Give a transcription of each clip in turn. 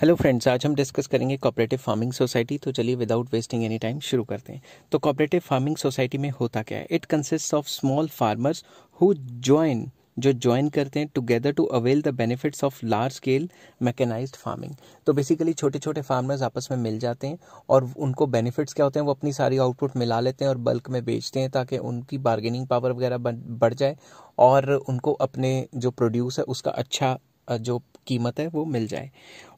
hello friends आज हम discuss करेंगे कॉपरेटिव फार्मिंग सोसाइटी तो चलिए विदाउट वेस्टिंग एनी टाइम शुरू करते हैं तो कॉपरेटिव फार्मिंग सोसाइटी में होता क्या है it consist of small farmers who join जो ज्वाइन करते हैं together to avail the benefits of large scale mechanise farming तो बेसिकली छोटे छोटे फार्मर्स आपस में मिल जाते हैं और उनको बेनिफिट्स क्या होते हैं वो अपनी सारी आउटपुट मिला लेते हैं और बल्क में बेचते हैं ताकि उनकी बार्गेनिंग पावर वगैरह बढ़ जाए और उनको अपने जो प्रोड्यूस है उसका अच्छा जो कीमत है वो मिल जाए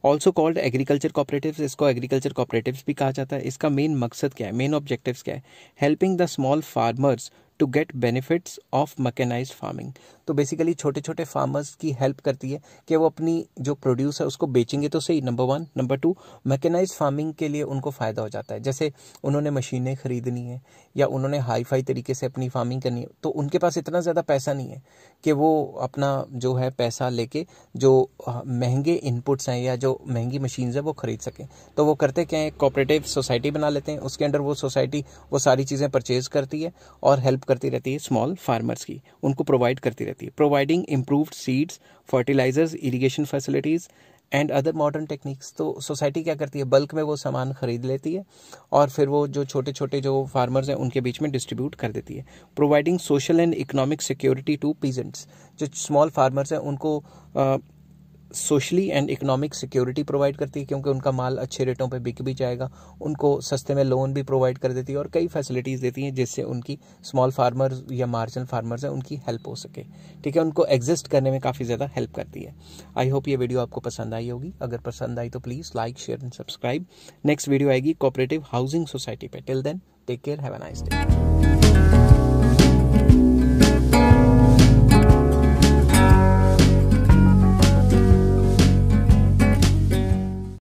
ऑल्सो कॉल्ड एग्रीकल्चर कॉपरेटिव इसको एग्रीकल्चर कॉपरेटिव भी कहा जाता है इसका मेन मकसद क्या है मेन ऑब्जेक्टिव क्या है helping the small farmers to get benefits of mechanise farming तो बेसिकली छोटे छोटे फार्मर्स की हेल्प करती है कि वो अपनी जो प्रोड्यूस है उसको बेचेंगे तो सही number one number two mechanise farming के लिए उनको फ़ायदा हो जाता है जैसे उन्होंने मशीनें खरीदनी है या उन्होंने हाई फाई तरीके से अपनी फार्मिंग करनी है तो उनके पास इतना ज़्यादा पैसा नहीं है कि वो अपना जो है पैसा लेके जो महंगे इनपुट्स हैं या जो महंगी मशीन्स हैं वो खरीद सकें तो वो करते क्या है कोऑपरेटिव सोसाइटी बना लेते हैं उसके अंडर वो सोसाइटी वो सारी चीज़ें परचेज करती है और हेल्प करती रहती है स्मॉल फार्मर्स की उनको प्रोवाइड करती रहती है सकती है providing improved seeds fertilisers irrigation facilities and other modern techniques तो सोसाइटी क्या करती है बल्क में वो सामान खरीद लेती है और फिर वो जो छोटे छोटे जो फार्मर्स हैं उनके बीच में डिस्ट्रीब्यूट कर देती है providing social and economic security to peasants जो स्मॉल फार्मर्स हैं उनको socially and economic security provide करती है क्योंकि उनका माल अच्छे रेटों पे बिक भी जाएगा उनको सस्ते में लोन भी प्रोवाइड कर देती है और कई फैसिलिटीज़ देती हैं जिससे उनकी स्मॉल फार्मर्स या मार्जिनल फार्मर्स हैं उनकी हेल्प हो सके ठीक है उनको एग्जिस्ट करने में काफ़ी ज़्यादा हेल्प करती है आई होप ये वीडियो आपको पसंद आई होगी अगर पसंद आई तो please like share and subscribe next video आएगी कोऑपरेटिव हाउसिंग सोसाइटी पर till then take care have an nice day